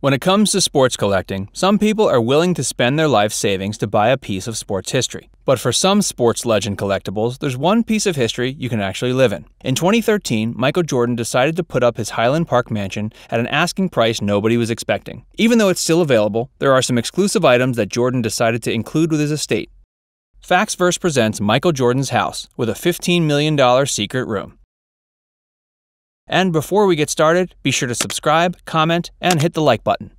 When it comes to sports collecting, some people are willing to spend their life savings to buy a piece of sports history. But for some sports legend collectibles, there's one piece of history you can actually live in. In 2013, Michael Jordan decided to put up his Highland Park mansion at an asking price nobody was expecting. Even though it's still available, there are some exclusive items that Jordan decided to include with his estate. First presents Michael Jordan's house with a $15 million secret room. And before we get started, be sure to subscribe, comment, and hit the like button.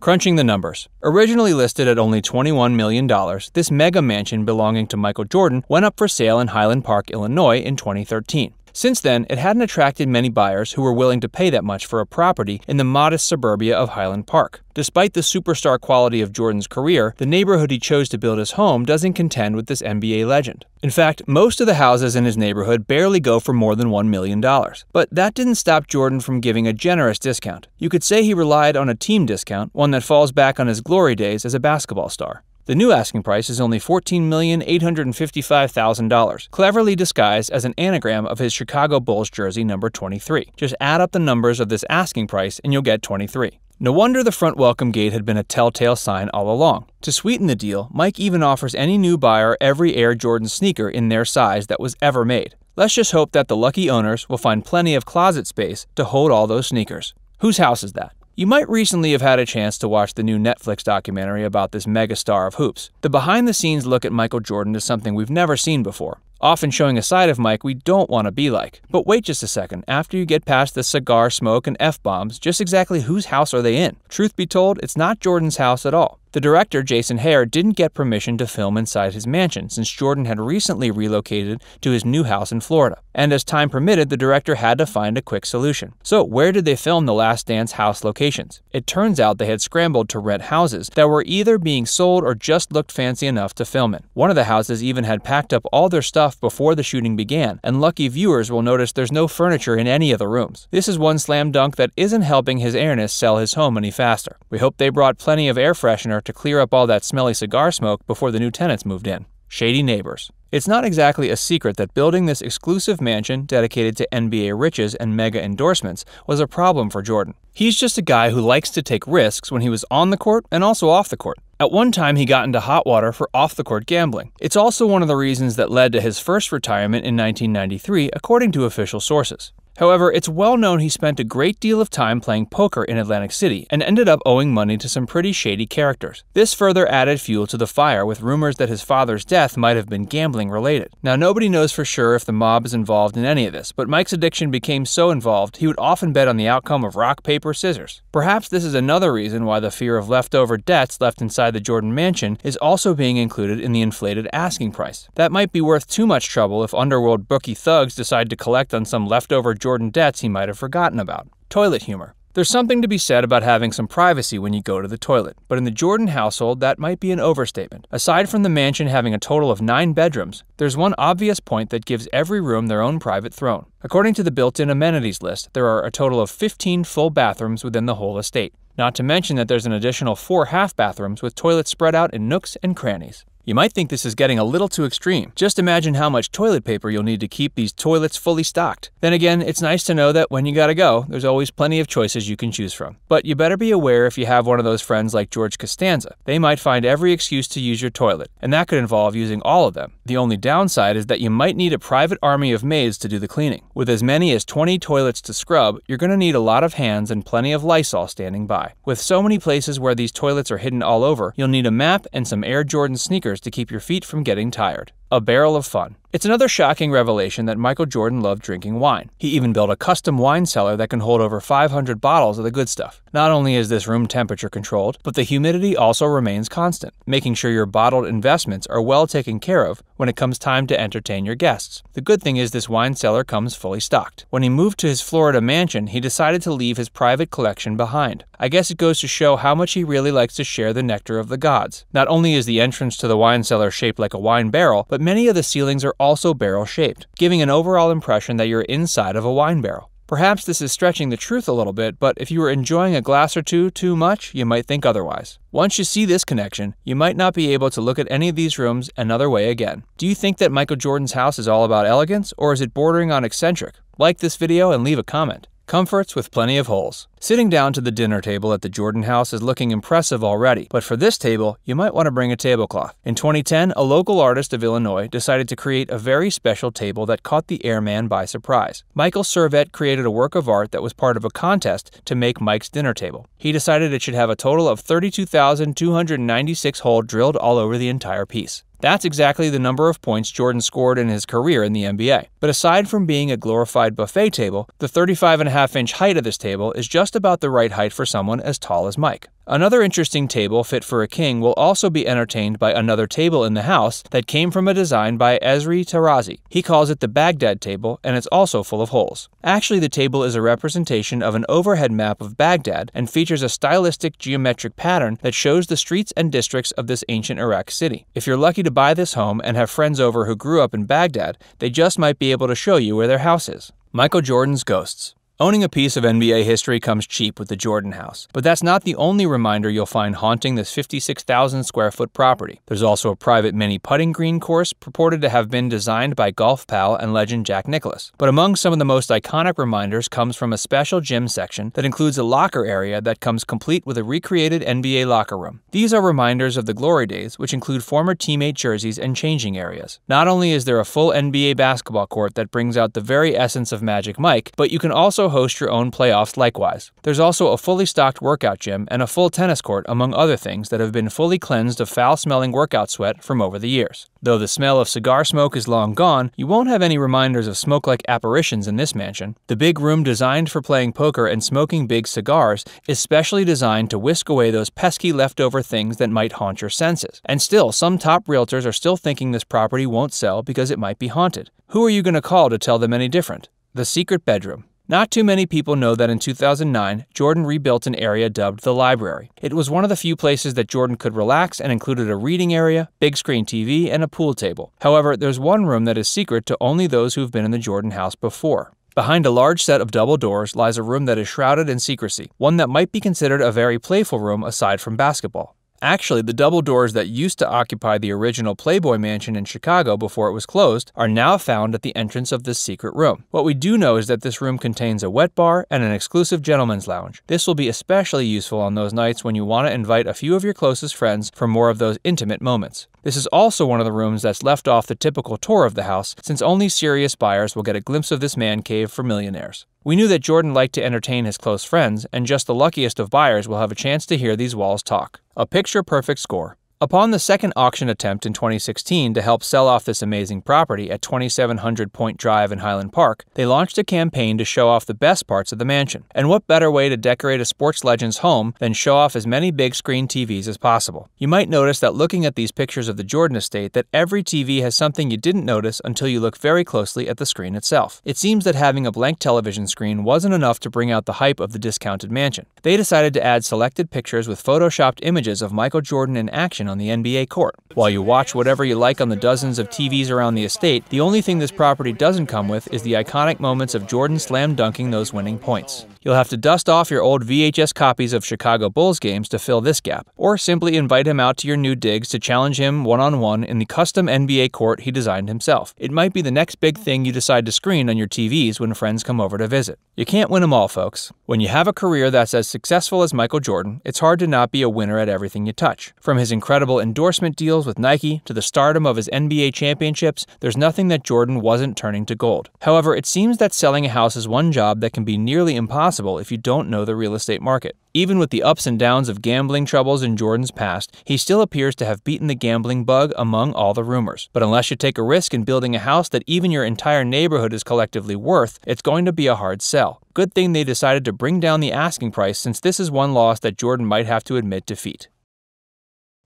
Crunching the numbers. Originally listed at only $21 million, this mega mansion belonging to Michael Jordan went up for sale in Highland Park, Illinois in 2013. Since then, it hadn't attracted many buyers who were willing to pay that much for a property in the modest suburbia of Highland Park. Despite the superstar quality of Jordan's career, the neighborhood he chose to build his home doesn't contend with this NBA legend. In fact, most of the houses in his neighborhood barely go for more than $1 million. But that didn't stop Jordan from giving a generous discount. You could say he relied on a team discount, one that falls back on his glory days as a basketball star. The new asking price is only $14,855,000, cleverly disguised as an anagram of his Chicago Bulls jersey number 23. Just add up the numbers of this asking price and you'll get 23. No wonder the front welcome gate had been a telltale sign all along. To sweeten the deal, Mike even offers any new buyer every Air Jordan sneaker in their size that was ever made. Let's just hope that the lucky owners will find plenty of closet space to hold all those sneakers. Whose house is that? You might recently have had a chance to watch the new Netflix documentary about this megastar of hoops. The behind the scenes look at Michael Jordan is something we've never seen before, often showing a side of Mike we don't want to be like. But wait just a second, after you get past the cigar smoke and F bombs, just exactly whose house are they in? Truth be told, it's not Jordan's house at all. The director, Jason Hare, didn't get permission to film inside his mansion since Jordan had recently relocated to his new house in Florida and as time permitted, the director had to find a quick solution. So, where did they film The Last Dance house locations? It turns out they had scrambled to rent houses that were either being sold or just looked fancy enough to film in. One of the houses even had packed up all their stuff before the shooting began, and lucky viewers will notice there's no furniture in any of the rooms. This is one slam dunk that isn't helping his airness sell his home any faster. We hope they brought plenty of air freshener to clear up all that smelly cigar smoke before the new tenants moved in shady neighbors. It's not exactly a secret that building this exclusive mansion dedicated to NBA riches and mega endorsements was a problem for Jordan. He's just a guy who likes to take risks when he was on the court and also off the court. At one time, he got into hot water for off the court gambling. It's also one of the reasons that led to his first retirement in 1993, according to official sources. However, it's well known he spent a great deal of time playing poker in Atlantic City and ended up owing money to some pretty shady characters. This further added fuel to the fire with rumors that his father's death might have been gambling related. Now, nobody knows for sure if the mob is involved in any of this, but Mike's addiction became so involved he would often bet on the outcome of rock, paper, scissors. Perhaps this is another reason why the fear of leftover debts left inside the Jordan mansion is also being included in the inflated asking price. That might be worth too much trouble if underworld bookie thugs decide to collect on some leftover Jordan Jordan debts he might have forgotten about. Toilet humor. There's something to be said about having some privacy when you go to the toilet, but in the Jordan household, that might be an overstatement. Aside from the mansion having a total of nine bedrooms, there's one obvious point that gives every room their own private throne. According to the built in amenities list, there are a total of 15 full bathrooms within the whole estate. Not to mention that there's an additional four half bathrooms with toilets spread out in nooks and crannies. You might think this is getting a little too extreme. Just imagine how much toilet paper you'll need to keep these toilets fully stocked. Then again, it's nice to know that when you gotta go, there's always plenty of choices you can choose from. But you better be aware if you have one of those friends like George Costanza. They might find every excuse to use your toilet, and that could involve using all of them. The only downside is that you might need a private army of maids to do the cleaning. With as many as 20 toilets to scrub, you're gonna need a lot of hands and plenty of Lysol standing by. With so many places where these toilets are hidden all over, you'll need a map and some Air Jordan sneakers to keep your feet from getting tired a barrel of fun. It's another shocking revelation that Michael Jordan loved drinking wine. He even built a custom wine cellar that can hold over 500 bottles of the good stuff. Not only is this room temperature controlled, but the humidity also remains constant, making sure your bottled investments are well taken care of when it comes time to entertain your guests. The good thing is this wine cellar comes fully stocked. When he moved to his Florida mansion, he decided to leave his private collection behind. I guess it goes to show how much he really likes to share the nectar of the gods. Not only is the entrance to the wine cellar shaped like a wine barrel, but but many of the ceilings are also barrel shaped, giving an overall impression that you're inside of a wine barrel. Perhaps this is stretching the truth a little bit, but if you were enjoying a glass or two too much, you might think otherwise. Once you see this connection, you might not be able to look at any of these rooms another way again. Do you think that Michael Jordan's house is all about elegance, or is it bordering on eccentric? Like this video and leave a comment comforts with plenty of holes. Sitting down to the dinner table at the Jordan House is looking impressive already, but for this table, you might want to bring a tablecloth. In 2010, a local artist of Illinois decided to create a very special table that caught the airman by surprise. Michael Servette created a work of art that was part of a contest to make Mike's dinner table. He decided it should have a total of 32,296 holes drilled all over the entire piece. That's exactly the number of points Jordan scored in his career in the NBA. But aside from being a glorified buffet table, the 35 and a half inch height of this table is just about the right height for someone as tall as Mike. Another interesting table fit for a king will also be entertained by another table in the house that came from a design by Ezri Tarazi. He calls it the Baghdad table, and it's also full of holes. Actually, the table is a representation of an overhead map of Baghdad and features a stylistic geometric pattern that shows the streets and districts of this ancient Iraq city. If you're lucky to buy this home and have friends over who grew up in Baghdad, they just might be able to show you where their house is. Michael Jordan's Ghosts Owning a piece of NBA history comes cheap with the Jordan House, but that's not the only reminder you'll find haunting this 56,000 square foot property. There's also a private mini putting green course purported to have been designed by golf pal and legend Jack Nicholas. But among some of the most iconic reminders comes from a special gym section that includes a locker area that comes complete with a recreated NBA locker room. These are reminders of the glory days, which include former teammate jerseys and changing areas. Not only is there a full NBA basketball court that brings out the very essence of Magic Mike, but you can also host your own playoffs likewise. There's also a fully stocked workout gym and a full tennis court, among other things, that have been fully cleansed of foul smelling workout sweat from over the years. Though the smell of cigar smoke is long gone, you won't have any reminders of smoke like apparitions in this mansion. The big room designed for playing poker and smoking big cigars is specially designed to whisk away those pesky leftover things that might haunt your senses. And still, some top realtors are still thinking this property won't sell because it might be haunted. Who are you going to call to tell them any different? The Secret Bedroom. Not too many people know that in 2009, Jordan rebuilt an area dubbed the library. It was one of the few places that Jordan could relax and included a reading area, big screen TV, and a pool table. However, there's one room that is secret to only those who've been in the Jordan house before. Behind a large set of double doors lies a room that is shrouded in secrecy, one that might be considered a very playful room aside from basketball. Actually, the double doors that used to occupy the original Playboy Mansion in Chicago before it was closed are now found at the entrance of this secret room. What we do know is that this room contains a wet bar and an exclusive gentleman's lounge. This will be especially useful on those nights when you want to invite a few of your closest friends for more of those intimate moments. This is also one of the rooms that's left off the typical tour of the house, since only serious buyers will get a glimpse of this man cave for millionaires. We knew that Jordan liked to entertain his close friends, and just the luckiest of buyers will have a chance to hear these walls talk. A picture perfect score. Upon the second auction attempt in 2016 to help sell off this amazing property at 2700 Point Drive in Highland Park, they launched a campaign to show off the best parts of the mansion. And what better way to decorate a sports legend's home than show off as many big screen TVs as possible? You might notice that looking at these pictures of the Jordan estate that every TV has something you didn't notice until you look very closely at the screen itself. It seems that having a blank television screen wasn't enough to bring out the hype of the discounted mansion. They decided to add selected pictures with photoshopped images of Michael Jordan in action on the NBA court. While you watch whatever you like on the dozens of TVs around the estate, the only thing this property doesn't come with is the iconic moments of Jordan slam dunking those winning points. You'll have to dust off your old VHS copies of Chicago Bulls games to fill this gap, or simply invite him out to your new digs to challenge him one on one in the custom NBA court he designed himself. It might be the next big thing you decide to screen on your TVs when friends come over to visit. You can't win them all, folks. When you have a career that's as successful as Michael Jordan, it's hard to not be a winner at everything you touch. From his incredible incredible endorsement deals with Nike to the stardom of his NBA championships, there's nothing that Jordan wasn't turning to gold. However, it seems that selling a house is one job that can be nearly impossible if you don't know the real estate market. Even with the ups and downs of gambling troubles in Jordan's past, he still appears to have beaten the gambling bug among all the rumors. But unless you take a risk in building a house that even your entire neighborhood is collectively worth, it's going to be a hard sell. Good thing they decided to bring down the asking price since this is one loss that Jordan might have to admit defeat.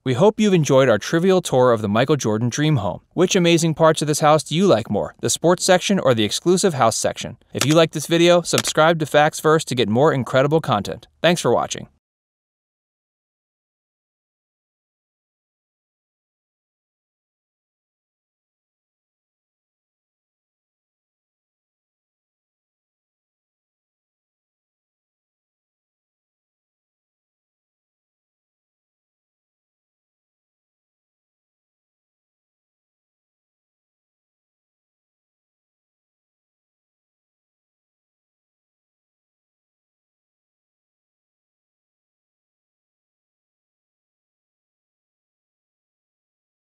We hope you've enjoyed our trivial tour of the Michael Jordan Dream Home. Which amazing parts of this house do you like more, the sports section or the exclusive house section? If you like this video, subscribe to Facts First to get more incredible content. Thanks for watching.